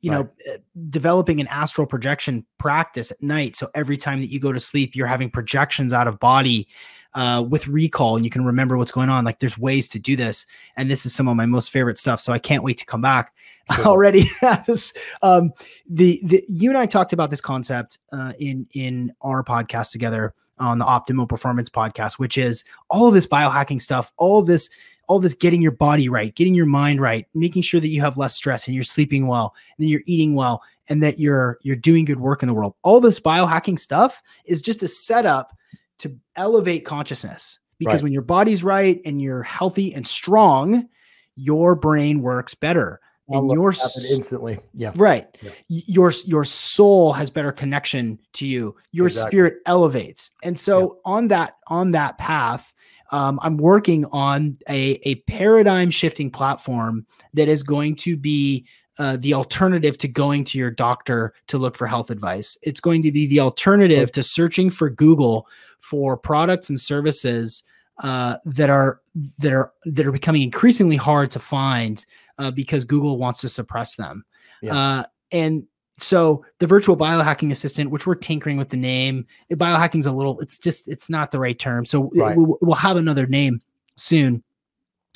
you right. know, eh, developing an astral projection practice at night. So every time that you go to sleep, you're having projections out of body uh, with recall and you can remember what's going on. Like there's ways to do this. And this is some of my most favorite stuff. So I can't wait to come back sure. already. this, um, the, the, you and I talked about this concept uh, in, in our podcast together on the optimal performance podcast, which is all of this biohacking stuff, all of this all this getting your body right, getting your mind right, making sure that you have less stress and you're sleeping well, and then you're eating well, and that you're you're doing good work in the world. All this biohacking stuff is just a setup to elevate consciousness because right. when your body's right and you're healthy and strong, your brain works better. I'll and your instantly, yeah, right. Yeah. Your your soul has better connection to you. Your exactly. spirit elevates, and so yeah. on that on that path, um, I'm working on a, a paradigm shifting platform that is going to be uh, the alternative to going to your doctor to look for health advice. It's going to be the alternative to searching for Google for products and services uh, that are that are that are becoming increasingly hard to find uh, because Google wants to suppress them. Yeah. Uh, and so the virtual biohacking assistant which we're tinkering with the name Biohacking is a little it's just it's not the right term so right. We'll, we'll have another name soon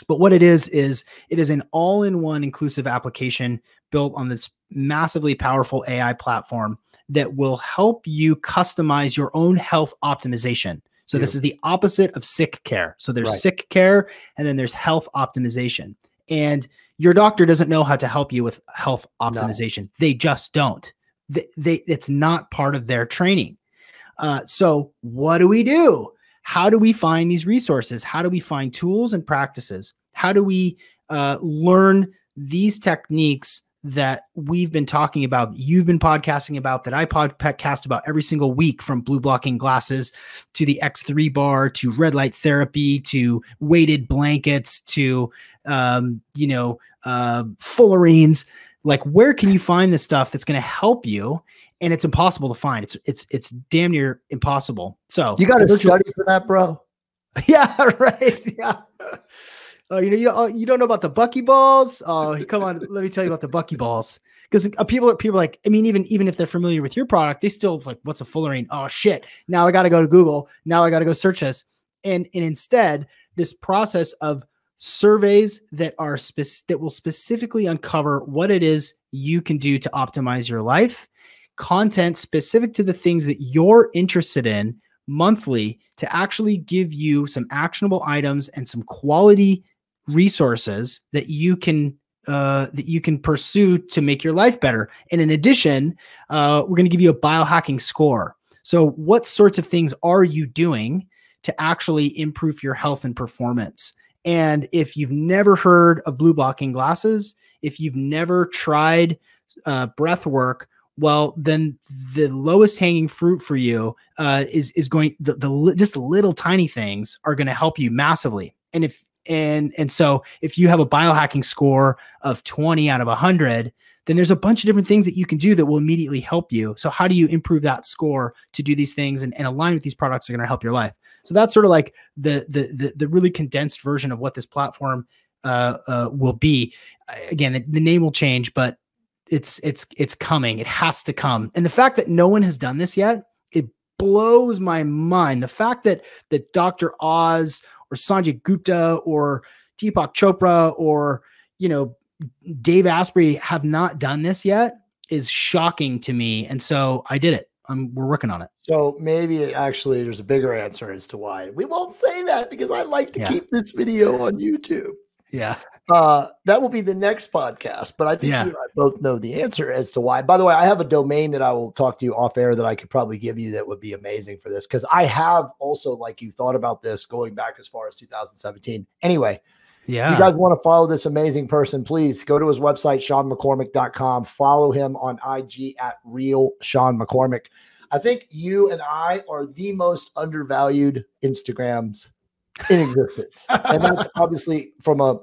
but what it is is it is an all-in-one inclusive application built on this massively powerful ai platform that will help you customize your own health optimization so this is the opposite of sick care so there's right. sick care and then there's health optimization and your doctor doesn't know how to help you with health optimization. No. They just don't. They, they, it's not part of their training. Uh, so what do we do? How do we find these resources? How do we find tools and practices? How do we uh, learn these techniques that we've been talking about, you've been podcasting about, that I podcast about every single week from blue blocking glasses to the X3 bar to red light therapy to weighted blankets to, um, you know, uh, fullerenes. Like, where can you find this stuff that's going to help you? And it's impossible to find. It's it's it's damn near impossible. So you got to study for that, bro. yeah, right. Yeah. Oh, you know, you, oh, you don't know about the buckyballs. Oh, come on, let me tell you about the buckyballs. Because uh, people, people like, I mean, even even if they're familiar with your product, they still like, what's a fullerene? Oh shit! Now I got to go to Google. Now I got to go search this. And and instead, this process of surveys that are that will specifically uncover what it is you can do to optimize your life, content specific to the things that you're interested in monthly to actually give you some actionable items and some quality resources that you can uh, that you can pursue to make your life better. And in addition, uh, we're going to give you a biohacking score. So, what sorts of things are you doing to actually improve your health and performance? And if you've never heard of blue blocking glasses, if you've never tried uh, breath work, well, then the lowest hanging fruit for you uh, is is going the, the just little tiny things are going to help you massively. And if and and so if you have a biohacking score of 20 out of 100, then there's a bunch of different things that you can do that will immediately help you. So how do you improve that score to do these things and, and align with these products that are going to help your life? So that's sort of like the the the, the really condensed version of what this platform uh, uh, will be. Again, the, the name will change, but it's it's it's coming. It has to come. And the fact that no one has done this yet, it blows my mind. The fact that that Dr. Oz or Sanjay Gupta or Deepak Chopra or you know Dave Asprey have not done this yet is shocking to me. And so I did it. I'm, we're working on it. So maybe it actually there's a bigger answer as to why we won't say that because I like to yeah. keep this video on YouTube. Yeah. Uh, that will be the next podcast, but I think yeah. you and I both know the answer as to why. By the way, I have a domain that I will talk to you off air that I could probably give you that would be amazing for this because I have also, like you, thought about this going back as far as 2017. Anyway, yeah. If you guys want to follow this amazing person, please go to his website, SeanMcCormick.com. Follow him on IG at Real Sean McCormick. I think you and I are the most undervalued Instagrams in existence. and that's obviously from a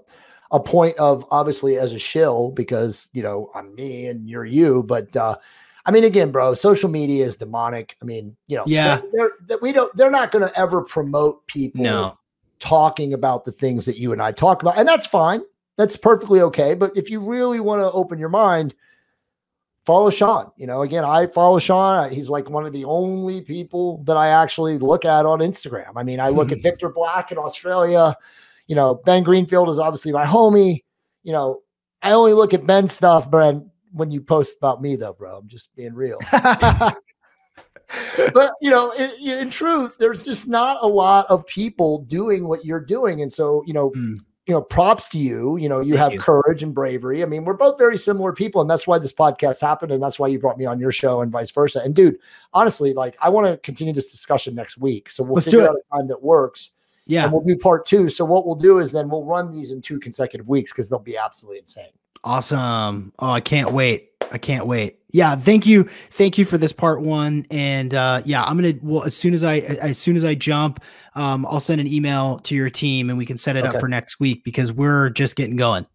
a point of obviously as a shill because you know I'm me and you're you, but uh I mean, again, bro, social media is demonic. I mean, you know, yeah, they're, they're, we don't, they're not going to ever promote people no talking about the things that you and I talk about. And that's fine. That's perfectly okay. But if you really want to open your mind, follow Sean. You know, again, I follow Sean. He's like one of the only people that I actually look at on Instagram. I mean, I look at Victor Black in Australia. You know, Ben Greenfield is obviously my homie. You know, I only look at Ben's stuff, but when you post about me, though, bro, I'm just being real. but you know, in, in, truth, there's just not a lot of people doing what you're doing, and so you know. Mm. You know, props to you. You know, you Thank have you. courage and bravery. I mean, we're both very similar people, and that's why this podcast happened, and that's why you brought me on your show, and vice versa. And dude, honestly, like, I want to continue this discussion next week, so we'll Let's figure out a time that works. Yeah. And we'll do part two. So what we'll do is then we'll run these in two consecutive weeks because they'll be absolutely insane. Awesome. Oh, I can't wait. I can't wait. Yeah, thank you. Thank you for this part one. And uh, yeah, I'm gonna well as soon as I as soon as I jump, um, I'll send an email to your team and we can set it okay. up for next week because we're just getting going.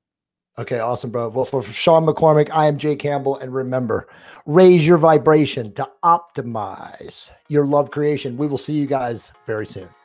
Okay, awesome, bro. Well, for Sean McCormick, I am Jay Campbell, and remember, raise your vibration to optimize your love creation. We will see you guys very soon.